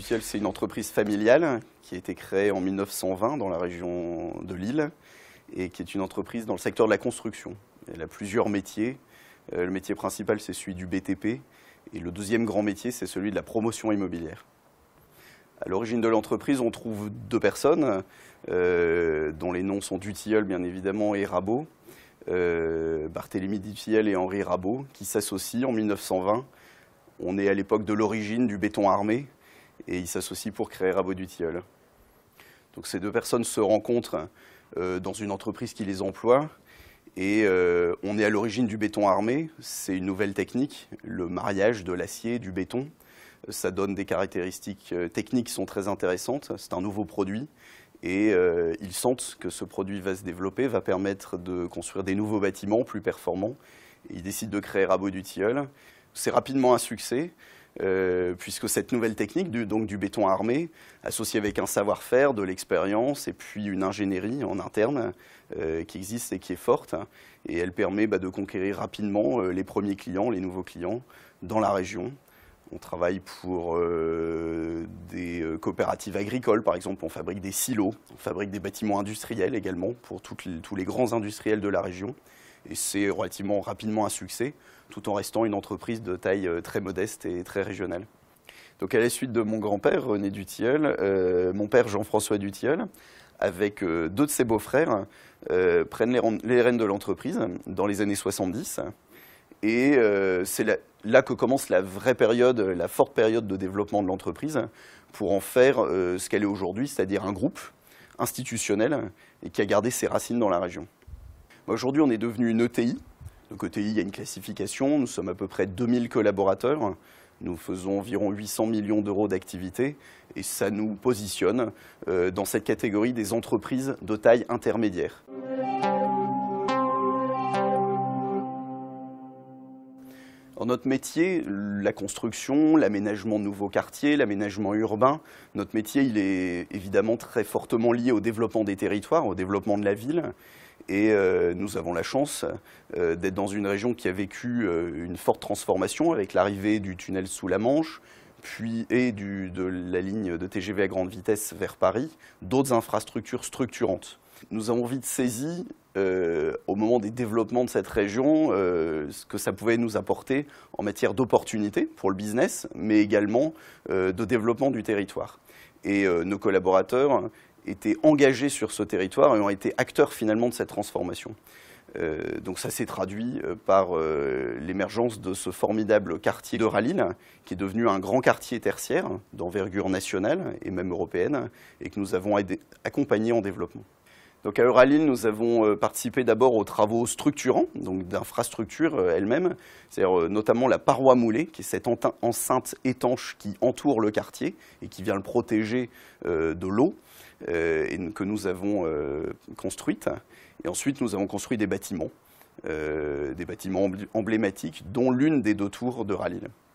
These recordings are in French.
Dutilleul, c'est une entreprise familiale qui a été créée en 1920 dans la région de Lille et qui est une entreprise dans le secteur de la construction. Elle a plusieurs métiers. Euh, le métier principal, c'est celui du BTP et le deuxième grand métier, c'est celui de la promotion immobilière. À l'origine de l'entreprise, on trouve deux personnes euh, dont les noms sont Dutilleul, bien évidemment, et Rabot. Euh, Barthélémy Barthélemy Dutilleul et Henri Rabot, qui s'associent en 1920. On est à l'époque de l'origine du béton armé, et ils s'associent pour créer Rabot du Tilleul. Donc ces deux personnes se rencontrent euh, dans une entreprise qui les emploie et euh, on est à l'origine du béton armé. C'est une nouvelle technique, le mariage de l'acier et du béton. Ça donne des caractéristiques euh, techniques qui sont très intéressantes. C'est un nouveau produit et ils sentent que ce produit va se développer, va permettre de construire des nouveaux bâtiments plus performants. ils décident de créer Rabot du Tilleul. C'est rapidement un succès. Euh, puisque cette nouvelle technique, du, donc du béton armé, associée avec un savoir-faire, de l'expérience et puis une ingénierie en interne euh, qui existe et qui est forte, hein, et elle permet bah, de conquérir rapidement euh, les premiers clients, les nouveaux clients dans la région. On travaille pour des coopératives agricoles, par exemple, on fabrique des silos, on fabrique des bâtiments industriels également pour tous les grands industriels de la région et c'est relativement rapidement un succès, tout en restant une entreprise de taille euh, très modeste et très régionale. Donc à la suite de mon grand-père, René Dutilleul, mon père Jean-François Dutilleul, avec deux de ses beaux-frères, euh, prennent les, rênes de l'entreprise dans les années 70. Et euh, c'est là, là, que commence la vraie période, la forte période de développement de l'entreprise, pour en faire ce qu'elle est aujourd'hui, c'est-à-dire un groupe institutionnel et qui a gardé ses racines dans la région. Bah, aujourd'hui, on est devenu une ETI. Donc ETI, il y a une classification. Nous sommes à peu près 2000 collaborateurs. Nous faisons environ 800 millions d'euros d'activité et ça nous positionne euh, dans cette catégorie des entreprises de taille intermédiaire. notre métier, la construction, l'aménagement de nouveaux quartiers, l'aménagement urbain, notre métier il est évidemment très fortement lié au développement des territoires, au développement de la ville. Et euh, nous avons la chance euh, d'être dans une région qui a vécu euh, une forte transformation avec l'arrivée du tunnel sous la Manche, puis et de la ligne de TGV à grande vitesse vers Paris, d'autres infrastructures structurantes. Nous avons vite saisi, au moment des développements de cette région, ce que ça pouvait nous apporter en matière d'opportunités pour le business, mais également de développement du territoire. Et nos collaborateurs étaient engagés sur ce territoire et ont été acteurs finalement de cette transformation. Euh, donc ça s'est traduit euh, par euh, l'émergence de ce formidable quartier de Raline, qui est devenu un grand quartier tertiaire d'envergure nationale et même européenne, et que nous avons accompagné en développement. Donc à Euralil, nous avons euh, participé d'abord aux travaux structurants, donc d'infrastructures euh, elles-mêmes, c'est-à-dire euh, notamment la paroi moulée, qui est cette enceinte étanche qui entoure le quartier et qui vient le protéger de l'eau, que nous avons construite. Et ensuite, nous avons construit des bâtiments, des bâtiments emblématiques, dont l'une des deux tours de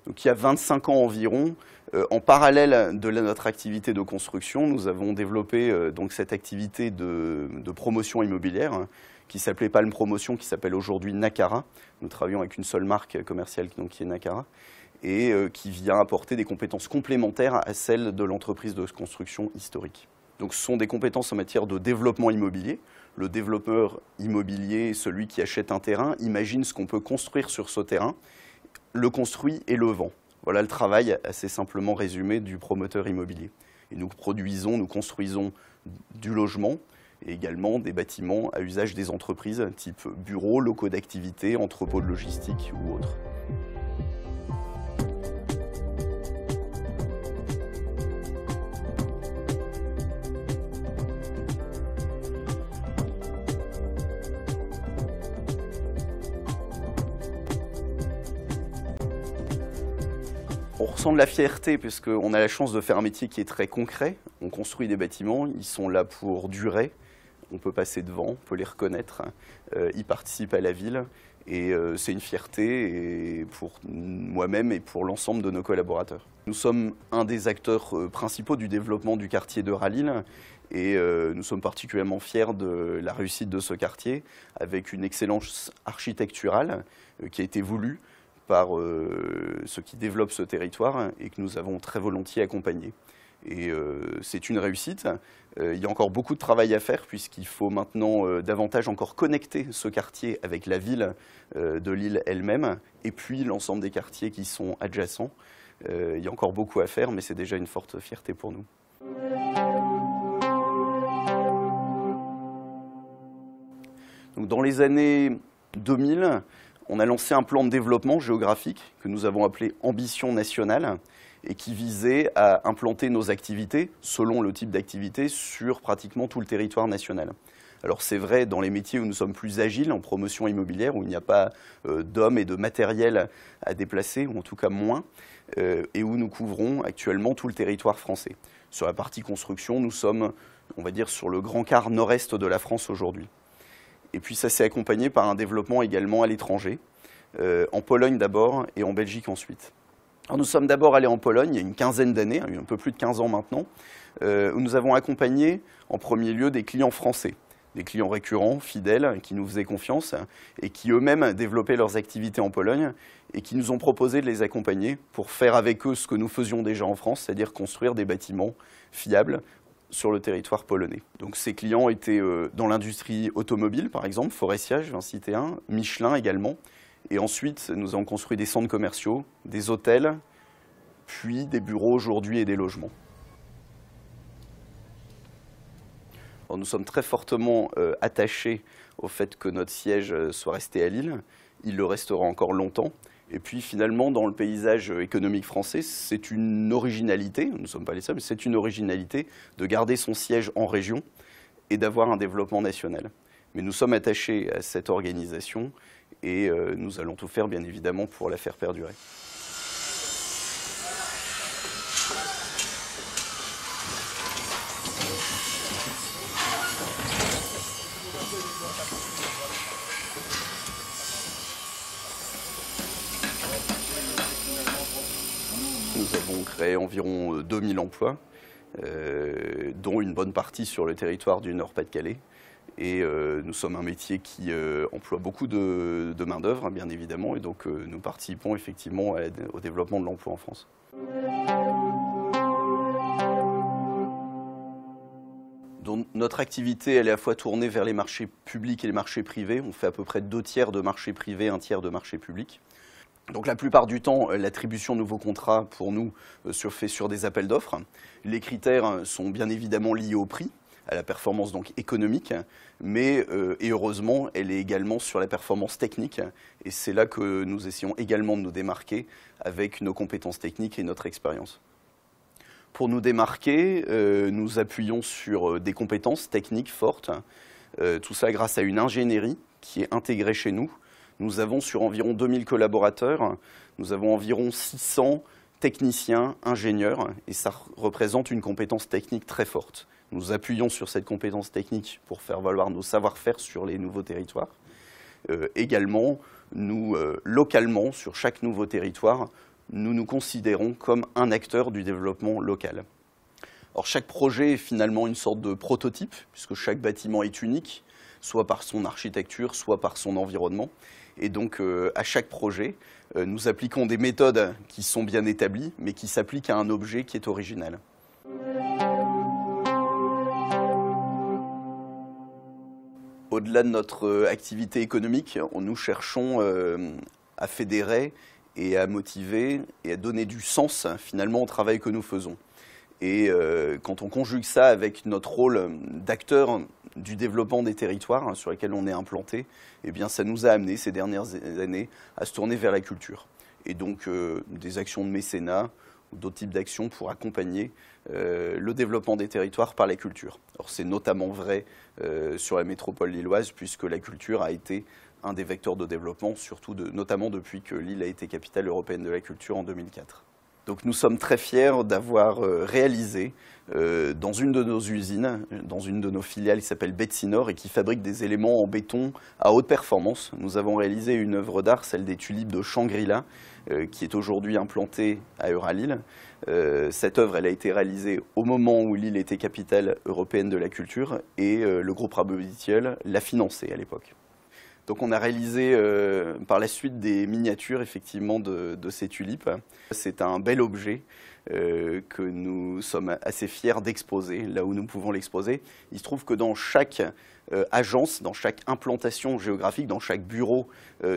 donc il y a 25 ans environ, euh, en parallèle de notre activité de construction, nous avons développé euh, cette activité de, promotion immobilière hein, qui s'appelait Palm Promotion, qui s'appelle aujourd'hui Nakara. Nous travaillons avec une seule marque commerciale qui est Nakara et euh, qui vient apporter des compétences complémentaires à celles de l'entreprise de construction historique. Donc ce sont des compétences en matière de développement immobilier. Le développeur immobilier, celui qui achète un terrain, imagine ce qu'on peut construire sur ce terrain le construit et le vend. Voilà le travail assez simplement résumé du promoteur immobilier. Et nous produisons, nous construisons du logement et également des bâtiments à usage des entreprises, type bureaux, locaux d'activité, entrepôts de logistique ou autres. 100% de la fierté, puisqu'on a la chance de faire un métier qui est très concret. On construit des bâtiments, ils sont là pour durer. On peut passer devant, on peut les reconnaître. Euh, ils participent à la ville. Et euh, c'est une fierté et pour moi-même et pour l'ensemble de nos collaborateurs. Nous sommes un des acteurs euh, principaux du développement du quartier de Ralil et nous sommes particulièrement fiers de la réussite de ce quartier avec une excellence architecturale qui a été voulue, par euh, ceux qui développent ce territoire et que nous avons très volontiers accompagné. Et euh, c'est une réussite. Euh, il y a encore beaucoup de travail à faire puisqu'il faut maintenant davantage encore connecter ce quartier avec la ville de Lille elle-même et puis l'ensemble des quartiers qui sont adjacents. il y a encore beaucoup à faire mais c'est déjà une forte fierté pour nous. dans les années 2000, on a lancé un plan de développement géographique que nous avons appelé Ambition nationale et qui visait à implanter nos activités, selon le type d'activité, sur pratiquement tout le territoire national. Alors c'est vrai dans les métiers où nous sommes plus agiles, en promotion immobilière, où il n'y a pas euh, d'hommes et de matériel à déplacer, ou en tout cas moins, euh, et où nous couvrons actuellement tout le territoire français. Sur la partie construction, nous sommes, on va dire, sur le grand quart nord-est de la France aujourd'hui. Et puis ça s'est accompagné par un développement également à l'étranger, euh, en Pologne d'abord et en Belgique ensuite. nous sommes d'abord allés en Pologne il y a une quinzaine d'années, hein, un peu plus de 15 ans maintenant, euh, où nous avons accompagné en premier lieu des clients français, des clients récurrents, fidèles, qui nous faisaient confiance et qui eux-mêmes développaient leurs activités en Pologne et qui nous ont proposé de les accompagner pour faire avec eux ce que nous faisions déjà en France, c'est-à-dire construire des bâtiments fiables sur le territoire polonais. Donc ses clients étaient euh, dans l'industrie automobile, par exemple, Forestia, je vais citer un, Michelin également. Et ensuite, nous avons construit des centres commerciaux, des hôtels, puis des bureaux aujourd'hui et des logements. nous sommes très fortement euh, attachés au fait que notre siège euh, soit resté à Lille. Il le restera encore longtemps. Et puis finalement, dans le paysage économique français, c'est une originalité, nous ne sommes pas les seuls, mais c'est une originalité de garder son siège en région et d'avoir un développement national. Mais nous sommes attachés à cette organisation et euh, nous allons tout faire, bien évidemment, pour la faire perdurer. et environ 2000 euh, emplois, euh, dont une bonne partie sur le territoire du Nord-Pas-de-Calais. Et euh, nous sommes un métier qui emploie beaucoup de, main-d'œuvre, bien évidemment, et donc nous participons effectivement au développement de l'emploi en France. notre activité elle est à la fois tournée vers les marchés publics et les marchés privés. On fait à peu près deux tiers de marchés privés, un tiers de marchés publics. Donc la plupart du temps, euh, l'attribution de nouveaux contrats pour nous euh, se fait sur des appels d'offres. Les critères euh, sont bien évidemment liés au prix, à la performance donc économique, mais heureusement, elle est également sur la performance technique. Et c'est là que nous essayons également de nous démarquer avec nos compétences techniques et notre expérience. Pour nous démarquer, nous appuyons sur des compétences techniques fortes, tout ça grâce à une ingénierie qui est intégrée chez nous, nous avons sur environ 2000 collaborateurs, nous avons environ 600 techniciens, ingénieurs, et ça représente une compétence technique très forte. Nous appuyons sur cette compétence technique pour faire valoir nos savoir-faire sur les nouveaux territoires. Euh, également, nous, euh, localement, sur chaque nouveau territoire, nous nous considérons comme un acteur du développement local. Or, chaque projet est finalement une sorte de prototype, puisque chaque bâtiment est unique soit par son architecture, soit par son environnement. Et donc, euh, à chaque projet, euh, nous appliquons des méthodes qui sont bien établies, mais qui s'appliquent à un objet qui est original. Au-delà de notre euh, activité économique, nous cherchons à fédérer et à motiver et à donner du sens finalement au travail que nous faisons. Et euh, quand on conjugue ça avec notre rôle d'acteur du développement des territoires hein, sur lesquels on est implanté, eh ça nous a amené ces dernières années à se tourner vers la culture. Et donc euh, des actions de mécénat ou d'autres types d'actions pour accompagner euh, le développement des territoires par la culture. c'est notamment vrai sur la métropole lilloise puisque la culture a été un des vecteurs de développement, surtout notamment depuis que Lille a été capitale européenne de la culture en 2004. Donc nous sommes très fiers d'avoir euh, réalisé euh, dans une de nos usines, dans une de nos filiales qui s'appelle Betsinor et qui fabrique des éléments en béton à haute performance. Nous avons réalisé une œuvre d'art, celle des tulipes de Shangri-La, euh, qui est aujourd'hui implantée à Euralil. cette œuvre, elle a été réalisée au moment où Lille était capitale européenne de la culture et le groupe Rabobitiel l'a financée à l'époque. Donc on a réalisé euh, par la suite des miniatures effectivement de, ces tulipes. C'est un bel objet euh, que nous sommes assez fiers d'exposer là où nous pouvons l'exposer. Il se trouve que dans chaque euh, agence, dans chaque implantation géographique, dans chaque bureau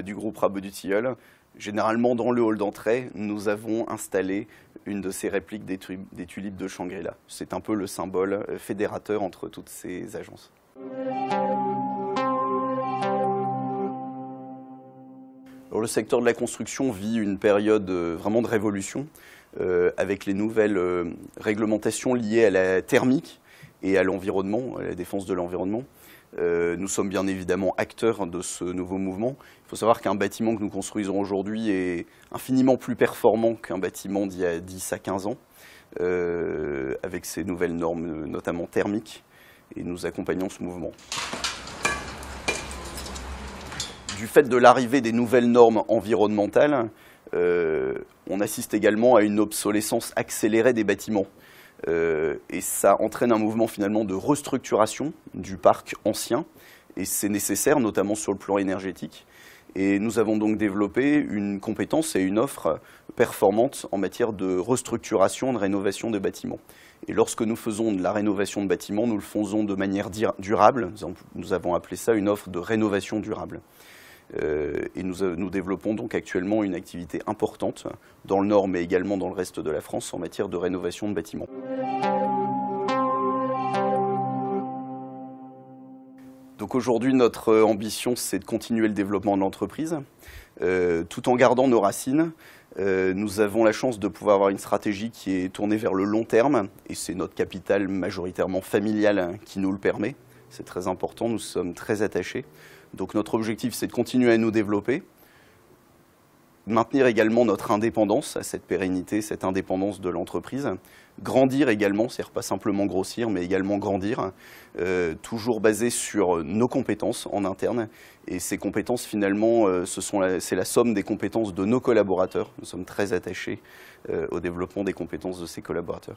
du groupe Rabot du Tilleul, généralement dans le hall d'entrée, nous avons installé une de ces répliques des, tulipes de Shangri-La. C'est un peu le symbole fédérateur entre toutes ces agences. le secteur de la construction vit une période euh, vraiment de révolution euh, avec les nouvelles euh, réglementations liées à la thermique et à l'environnement, à la défense de l'environnement. nous sommes bien évidemment acteurs de ce nouveau mouvement. Il faut savoir qu'un bâtiment que nous construisons aujourd'hui est infiniment plus performant qu'un bâtiment d'il y a 10 à 15 ans, avec ces nouvelles normes, notamment thermiques, et nous accompagnons ce mouvement du fait de l'arrivée des nouvelles normes environnementales, euh, on assiste également à une obsolescence accélérée des bâtiments. Euh, et ça entraîne un mouvement finalement de restructuration du parc ancien, et c'est nécessaire notamment sur le plan énergétique. Et nous avons donc développé une compétence et une offre performante en matière de restructuration, de rénovation des bâtiments. Et lorsque nous faisons de la rénovation de bâtiments, nous le faisons de manière durable. Nous avons appelé ça une offre de rénovation durable. Euh, et euh, nous, développons donc actuellement une activité importante dans le Nord, mais également dans le reste de la France en matière de rénovation de bâtiments. Donc aujourd'hui, notre euh, ambition, c'est de continuer le développement de l'entreprise, tout en gardant nos racines. nous avons la chance de pouvoir avoir une stratégie qui est tournée vers le long terme, et c'est notre capital majoritairement familial hein, qui nous le permet. C'est très important, nous sommes très attachés. Donc notre objectif, c'est de continuer à nous développer, maintenir également notre indépendance, à cette pérennité, cette indépendance de l'entreprise, grandir également, c'est-à-dire pas simplement grossir, mais également grandir, euh, toujours basé sur nos compétences en interne. Et ces compétences, finalement, euh, c'est la, somme des compétences de nos collaborateurs. Nous sommes très attachés euh, au développement des compétences de ces collaborateurs.